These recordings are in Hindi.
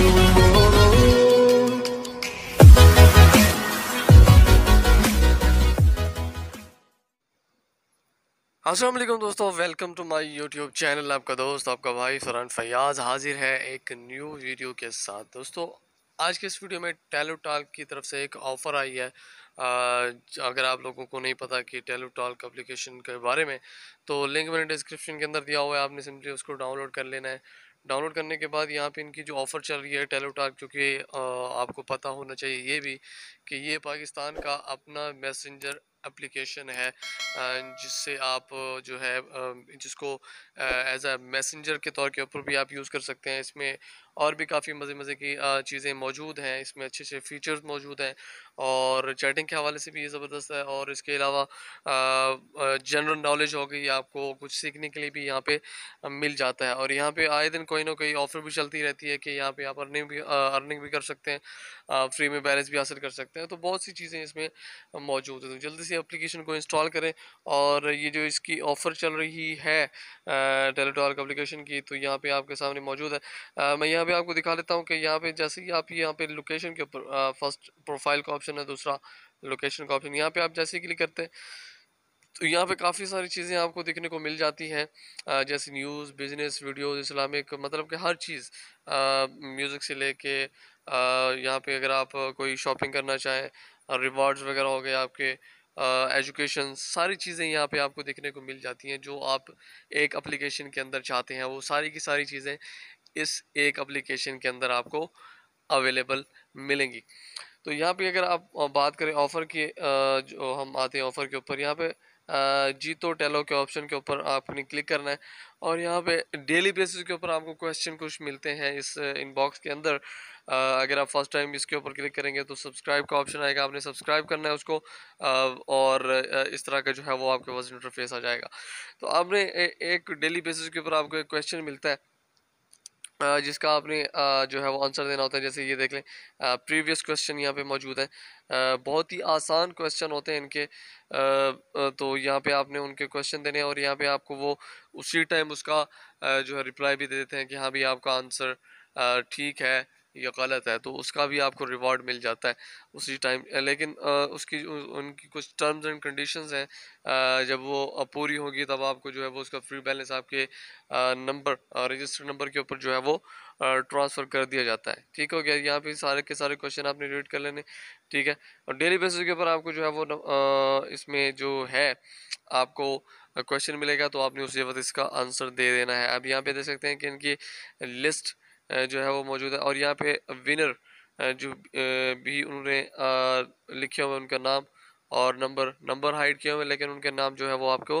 हाँ, असलम दोस्तों welcome to my YouTube channel आपका दोस्त आपका भाई फरहान फयाज़ हाजिर है एक न्यू वीडियो के साथ दोस्तों आज के इस वीडियो में टेलो टॉल्क की तरफ से एक ऑफ़र आई है आ, अगर आप लोगों को नहीं पता कि टेलो टॉक अप्लीकेशन के बारे में तो लिंक मैंने डिस्क्रिप्शन के अंदर दिया हुआ है आपने सिंपली उसको डाउनलोड कर लेना है डाउनलोड करने के बाद यहाँ पे इनकी जो ऑफ़र चल रही है जो क्योंकि आपको पता होना चाहिए ये भी कि ये पाकिस्तान का अपना मैसेंजर एप्लीकेशन है जिससे आप जो है जिसको एज अ मैसेंजर के तौर के ऊपर भी आप यूज़ कर सकते हैं इसमें और भी काफ़ी मज़े मज़े की चीज़ें मौजूद हैं इसमें अच्छे अच्छे फीचर्स मौजूद हैं और चैटिंग के हवाले से भी ये ज़बरदस्त है और इसके अलावा जनरल नॉलेज हो गई आपको कुछ सीखने के लिए भी यहाँ पे मिल जाता है और यहाँ पे आए दिन कोई ना कोई ऑफ़र भी चलती रहती है कि यहाँ पे आप अर्निंग भी अर्निंग भी कर सकते हैं फ्री में बैलेंस भी हासिल कर सकते हैं तो बहुत सी चीज़ें इसमें मौजूद हैं तो जल्दी से अप्लीकेशन को इंस्टॉल करें और ये जो इसकी ऑफ़र चल रही है टेलीटॉल अप्लीकेशन की तो यहाँ पर आपके सामने मौजूद है मैं यहाँ अभी आपको दिखा देता हूँ कि यहाँ पे जैसे ही आप यहाँ पे लोकेशन के ऊपर फर्स्ट प्रोफाइल का ऑप्शन है दूसरा लोकेशन का ऑप्शन यहाँ पे आप जैसे ही क्लिक करते हैं तो यहाँ पे काफ़ी सारी चीज़ें आपको देखने को मिल जाती हैं जैसे न्यूज़ बिजनेस वीडियो इस्लामिक मतलब कि हर चीज़ म्यूज़िक से लेके यहाँ पे अगर आप कोई शॉपिंग करना चाहें रिवॉर्ड्स वगैरह हो गए आपके एजुकेशन सारी चीज़ें यहाँ पे आपको देखने को मिल जाती हैं जो आप एक एप्लीकेशन के अंदर चाहते हैं वो सारी की सारी चीज़ें इस एक एप्लीकेशन के अंदर आपको अवेलेबल मिलेंगी तो यहाँ पे अगर आप बात करें ऑफ़र की जो हम आते हैं ऑफ़र के ऊपर यहाँ पे जीतो टेलो के ऑप्शन के ऊपर आपने क्लिक करना है और यहाँ पे डेली बेसिस के ऊपर आपको क्वेश्चन कुछ मिलते हैं इस इनबॉक्स के अंदर अगर आप फर्स्ट टाइम इसके ऊपर क्लिक करेंगे तो सब्सक्राइब का ऑप्शन आएगा आपने सब्सक्राइब करना है उसको और इस तरह का जो है वो आपके पास इंटरफेस आ जाएगा तो आपने एक डेली बेसिस के ऊपर आपको एक क्वेश्चन मिलता है जिसका आपने जो है वो आंसर देना होता है जैसे ये देख लें प्रीवियस क्वेश्चन यहाँ पे मौजूद है बहुत ही आसान क्वेश्चन होते हैं इनके तो यहाँ पे आपने उनके क्वेश्चन देने और यहाँ पे आपको वो उसी टाइम उसका जो है रिप्लाई भी दे देते हैं कि हाँ भाई आपका आंसर ठीक है या गलत है तो उसका भी आपको रिवॉर्ड मिल जाता है उसी टाइम लेकिन आ, उसकी उनकी कुछ टर्म्स एंड कंडीशंस हैं जब वो पूरी होगी तब आपको जो है वो उसका फ्री बैलेंस आपके नंबर रजिस्टर नंबर के ऊपर जो है वो ट्रांसफ़र कर दिया जाता है ठीक हो गया यहाँ पे सारे के सारे क्वेश्चन आपने रीड कर लेने ठीक है और डेली बेसिस के ऊपर आपको जो है वो इसमें जो है आपको क्वेश्चन मिलेगा तो आपने उसी वक्त इसका आंसर दे देना है अब यहाँ पे देख सकते हैं कि इनकी लिस्ट जो है वो मौजूद है और यहाँ पे विनर जो भी उन्होंने लिखे हुए उनका नाम और नंबर नंबर हाइड किए हुए लेकिन उनके नाम जो है वो आपको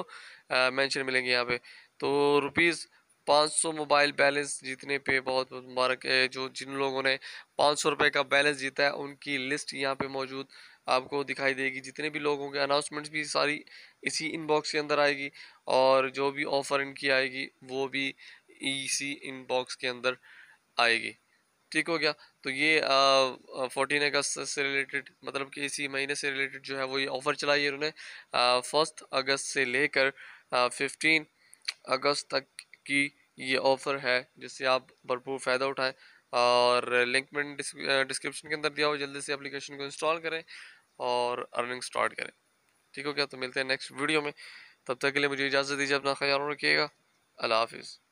मेंशन मिलेंगे यहाँ पे तो रुपीज़ 500 मोबाइल बैलेंस जीतने पे बहुत बहुत मुबारक है जो जिन लोगों ने पाँच सौ रुपये का बैलेंस जीता है उनकी लिस्ट यहाँ पे मौजूद आपको दिखाई देगी जितने भी लोगों के अनाउंसमेंट्स भी सारी इसी इनबॉक्स के अंदर आएगी और जो भी ऑफ़र इनकी आएगी वो भी इसी इनबॉक्स के अंदर आएगी ठीक हो गया तो ये फोर्टीन अगस्त से रिलेटेड मतलब कि इसी महीने से रिलेटेड जो है वो ये ऑफ़र चलाई है उन्होंने फर्स्ट अगस्त से लेकर फिफ्टीन अगस्त तक की ये ऑफ़र है जिससे आप भरपूर फ़ायदा उठाएं और लिंक मैंने डिस्क्रिप्शन के अंदर दिया हुआ जल्दी से एप्लीकेशन को इंस्टॉल करें और अर्निंग स्टार्ट करें ठीक हो गया तो मिलते हैं नेक्स्ट वीडियो में तब तक के लिए मुझे इजाज़त दीजिए अपना ख्याल रखिएगा अल्लाह हाफिज़